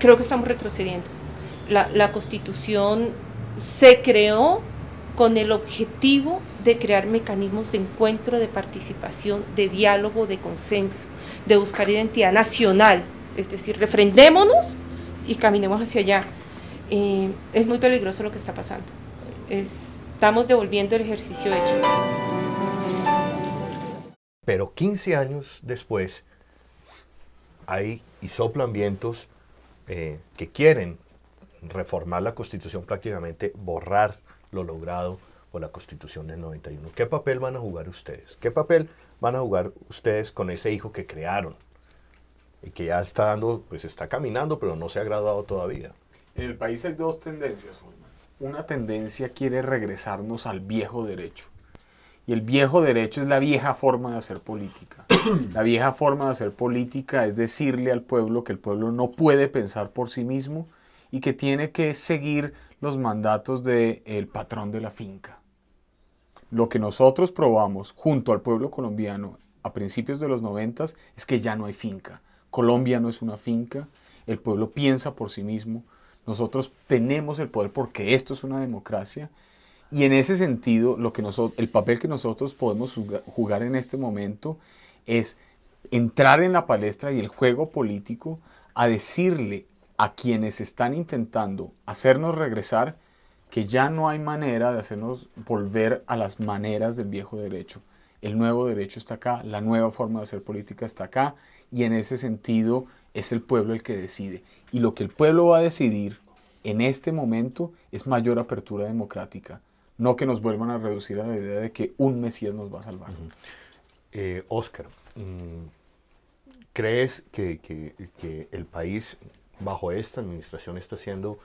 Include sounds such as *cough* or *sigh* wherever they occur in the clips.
creo que estamos retrocediendo. La, constitución se creó con el objetivo de crear mecanismos de encuentro, de participación, de diálogo, de consenso, de buscar identidad nacional. Es decir, refrendémonos y caminemos hacia allá. Eh, es muy peligroso lo que está pasando. estamos devolviendo el ejercicio hecho. Pero 15 años después, hay y soplan vientos eh, que quieren reformar la Constitución, prácticamente borrar lo logrado por la Constitución del 91. ¿Qué papel van a jugar ustedes? ¿Qué papel van a jugar ustedes con ese hijo que crearon y que ya está dando, pues está caminando, pero no se ha graduado todavía? En el país hay dos tendencias. Una tendencia quiere regresarnos al viejo derecho y el viejo derecho es la vieja forma de hacer política. *coughs* La vieja forma de hacer política es decirle al pueblo que el pueblo no puede pensar por sí mismo y que tiene que seguir los mandatos del patrón de la finca. Lo que nosotros probamos junto al pueblo colombiano a principios de los noventas es que ya no hay finca. Colombia no es una finca, el pueblo piensa por sí mismo, nosotros tenemos el poder porque esto es una democracia y en ese sentido, lo que nosotros, el papel que nosotros podemos jugar en este momento es entrar en la palestra y el juego político a decirle a quienes están intentando hacernos regresar que ya no hay manera de hacernos volver a las maneras del viejo derecho. El nuevo derecho está acá, la nueva forma de hacer política está acá y en ese sentido es el pueblo el que decide. Y lo que el pueblo va a decidir en este momento es mayor apertura democrática no que nos vuelvan a reducir a la idea de que un Mesías nos va a salvar. Oscar, eh, mm, ¿crees que, el país bajo esta administración está siendo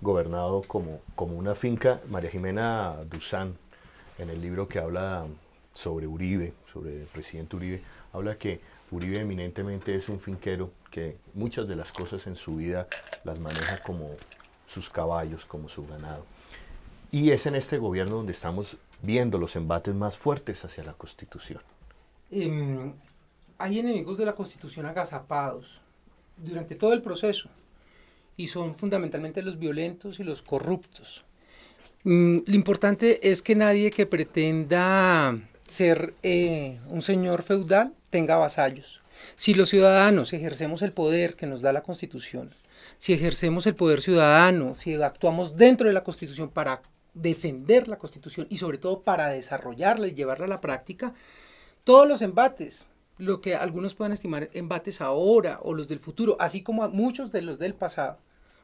gobernado como, como una finca? María Jimena Duzán, en el libro que habla sobre Uribe, sobre el presidente Uribe, habla que Uribe eminentemente es un finquero que muchas de las cosas en su vida las maneja como sus caballos, como su ganado. Y es en este gobierno donde estamos viendo los embates más fuertes hacia la Constitución. Em, hay enemigos de la Constitución agazapados durante todo el proceso y son fundamentalmente los violentos y los corruptos. Mm, lo importante es que nadie que pretenda ser eh, un señor feudal tenga vasallos. Si los ciudadanos ejercemos el poder que nos da la Constitución, si ejercemos el poder ciudadano, si actuamos dentro de la Constitución para defender la Constitución y sobre todo para desarrollarla y llevarla a la práctica, todos los embates, lo que algunos puedan estimar embates ahora o los del futuro, así como muchos de los del pasado,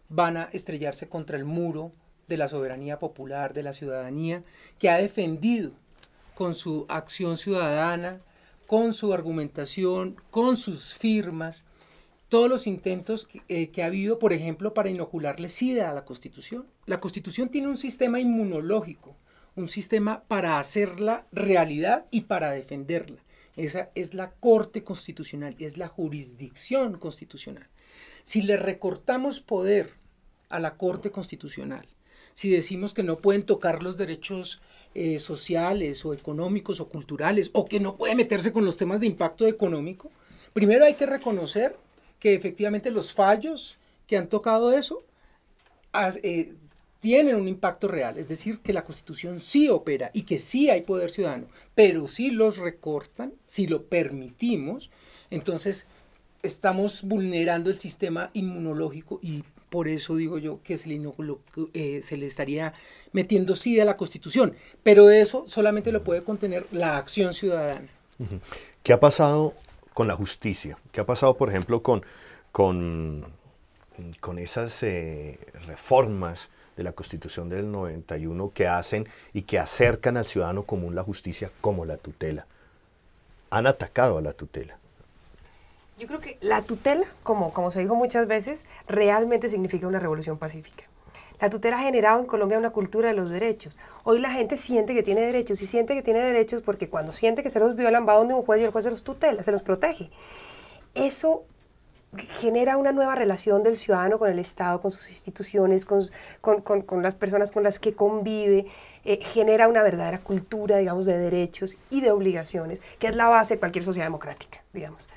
van a estrellarse contra el muro de la soberanía popular, de la ciudadanía, que ha defendido con su acción ciudadana, con su argumentación, con sus firmas, todos los intentos eh, que, ha habido, por ejemplo, para inocularle SIDA a la Constitución. La Constitución tiene un sistema inmunológico, un sistema para hacerla realidad y para defenderla. Esa es la Corte Constitucional, es la jurisdicción constitucional. Si le recortamos poder a la Corte Constitucional, si decimos que no pueden tocar los derechos eh, sociales o económicos o culturales, o que no puede meterse con los temas de impacto económico, primero hay que reconocer que efectivamente los fallos que han tocado eso eh, tienen un impacto real, es decir, que la Constitución sí opera y que sí hay poder ciudadano, pero si los recortan, si lo permitimos, entonces estamos vulnerando el sistema inmunológico y por eso digo yo que se le, eh, se le estaría metiendo sida a la Constitución, pero eso solamente lo puede contener la acción ciudadana. ¿Qué ha pasado con la justicia. ¿Qué ha pasado, por ejemplo, con, con, con esas eh, reformas de la Constitución del 91 que hacen y que acercan al ciudadano común la justicia como la tutela? Han atacado a la tutela. Yo creo que la tutela, como, como se dijo muchas veces, realmente significa una revolución pacífica. La tutela ha generado en Colombia una cultura de los derechos. Hoy la gente siente que tiene derechos y siente que tiene derechos porque cuando siente que se los violan va donde un juez y el juez se los tutela, se los protege. Eso genera una nueva relación del ciudadano con el Estado, con sus instituciones, con, las personas con las que convive, eh, genera una verdadera cultura, digamos, de derechos y de obligaciones, que es la base de cualquier sociedad democrática, digamos.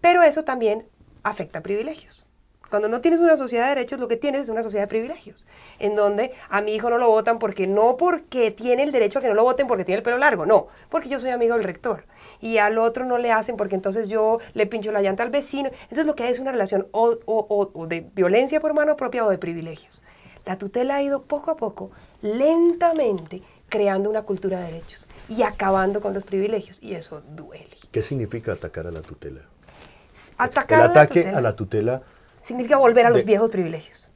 Pero eso también afecta privilegios. Cuando no tienes una sociedad de derechos, lo que tienes es una sociedad de privilegios, en donde a mi hijo no lo votan porque no porque tiene el derecho a que no lo voten porque tiene el pelo largo, no, porque yo soy amigo del rector. Y al otro no le hacen porque entonces yo le pincho la llanta al vecino. Entonces lo que hay es una relación o, de violencia por mano propia o de privilegios. La tutela ha ido poco a poco, lentamente, creando una cultura de derechos y acabando con los privilegios. Y eso duele. ¿Qué significa atacar a la tutela? Atacar el ataque a la tutela significa volver a los viejos privilegios.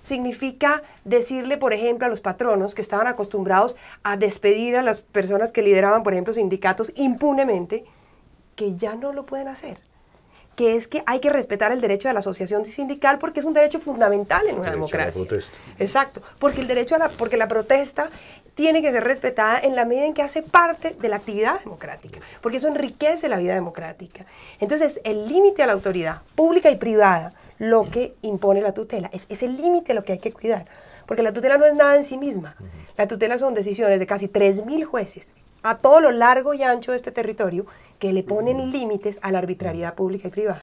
Significa decirle, por ejemplo, a los patronos que estaban acostumbrados a despedir a las personas que lideraban, por ejemplo, sindicatos impunemente, que ya no lo pueden hacer que es que hay que respetar el derecho de la asociación sindical porque es un derecho fundamental en una democracia. Exacto, porque el derecho a la porque la protesta tiene que ser respetada en la medida en que hace parte de la actividad democrática, porque eso enriquece la vida democrática. Entonces, el límite a la autoridad pública y privada lo que impone la tutela. Es, ese el límite lo que hay que cuidar, porque la tutela no es nada en sí misma. La tutela son decisiones de casi 3.000 jueces a todo lo largo y ancho de este territorio que le ponen límites a la arbitrariedad pública y privada.